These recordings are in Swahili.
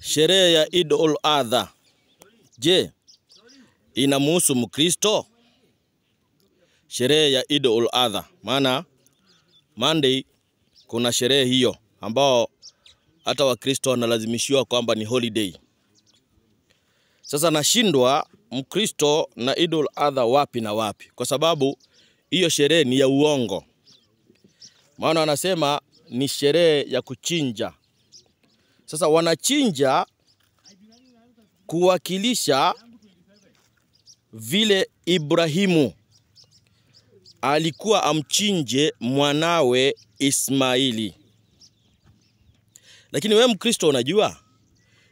sherehe ya Eid ul Adha, je, inamuhusu Mkristo? Sherehe ya Eid ul Adha, maana Monday kuna sherehe hiyo ambao hata Wakristo wanalazimishiwa kwamba ni holiday. Sasa nashindwa Mkristo na Eid ul Adha wapi na wapi, kwa sababu hiyo sherehe ni ya uongo, maana wanasema ni sherehe ya kuchinja sasa wanachinja kuwakilisha vile Ibrahimu alikuwa amchinje mwanawe Ismaili. Lakini wewe Mkristo, unajua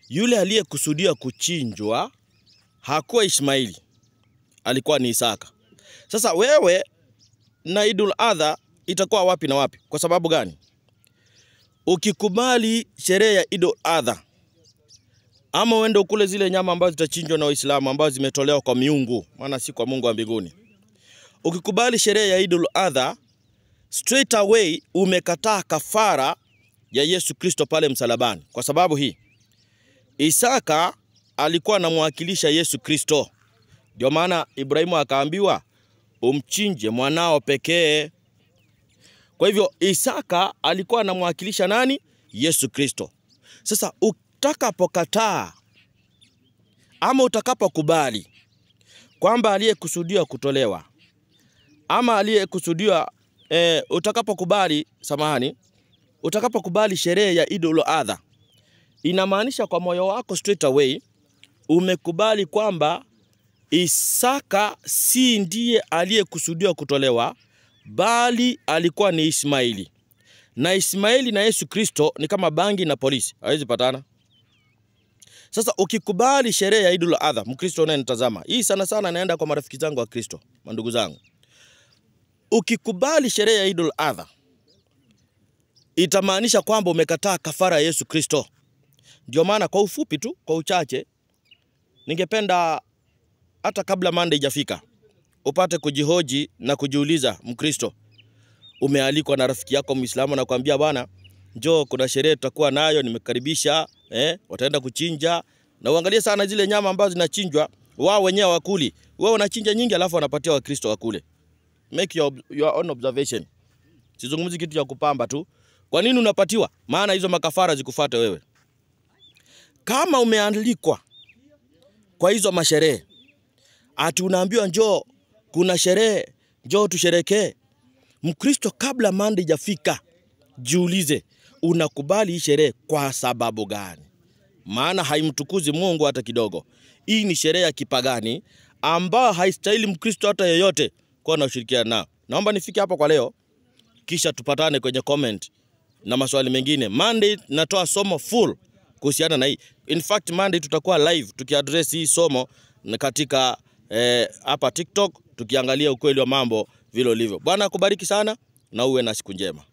yule aliyekusudia kuchinjwa hakuwa ismaili alikuwa ni Isaka. Sasa wewe na Idul Adha itakuwa wapi na wapi? Kwa sababu gani? ukikubali sherehe ya Idul Adha ama uende ukule zile nyama ambazo zitachinjwa na Waislamu ambazo zimetolewa kwa miungu, maana si kwa Mungu wa mbinguni. Ukikubali sherehe ya Idul Adha, straight away umekataa kafara ya Yesu Kristo pale msalabani. Kwa sababu hii, Isaka alikuwa anamwakilisha Yesu Kristo, ndio maana Ibrahimu akaambiwa umchinje mwanao pekee kwa hivyo Isaka alikuwa anamwakilisha nani? Yesu Kristo. Sasa utakapokataa ama utakapokubali kwamba aliyekusudiwa kutolewa ama aliyekusudiwa e, utakapokubali samahani, utakapokubali sherehe ya ul Adha, inamaanisha kwa moyo wako straight away umekubali kwamba Isaka si ndiye aliyekusudiwa kutolewa, bali alikuwa ni Ismaili. Na Ismaili na Yesu Kristo ni kama bangi na polisi, hawezi patana. Sasa ukikubali sherehe ya Idul Adha, Mkristo unayenitazama, hii sana sana naenda kwa marafiki zangu wa Kristo, ndugu zangu. Ukikubali sherehe ya Idul Adha itamaanisha kwamba umekataa kafara ya Yesu Kristo. Ndio maana kwa ufupi tu, kwa uchache, ningependa hata kabla manda ijafika upate kujihoji na kujiuliza, Mkristo umealikwa na rafiki yako Muislamu na kuambia bwana, njoo kuna sherehe tutakuwa nayo, nimekaribisha eh, wataenda kuchinja. Na uangalie sana zile nyama ambazo zinachinjwa, wao wenyewe wakuli, wao wanachinja nyingi, alafu wanapatia Wakristo wakule. Make your, your own observation. Sizungumzi kitu cha kupamba tu. Kwa nini unapatiwa? Maana hizo makafara zikufuate wewe. Kama umealikwa kwa hizo masherehe, ati unaambiwa njoo kuna sherehe, njoo tusherekee. Mkristo kabla mande jafika, jiulize unakubali hii sherehe kwa sababu gani? Maana haimtukuzi Mungu hata kidogo. Hii ni sherehe ya kipagani ambayo haistahili Mkristo hata yeyote kuwa na ushirikiano nao. Naomba nifike hapa kwa leo, kisha tupatane kwenye comment na maswali mengine. Monday natoa somo full kuhusiana na hii. In fact, Monday tutakuwa live tukiaddress hii somo katika eh, hapa eh, TikTok tukiangalia ukweli wa mambo vile ulivyo. Bwana akubariki sana na uwe na siku njema.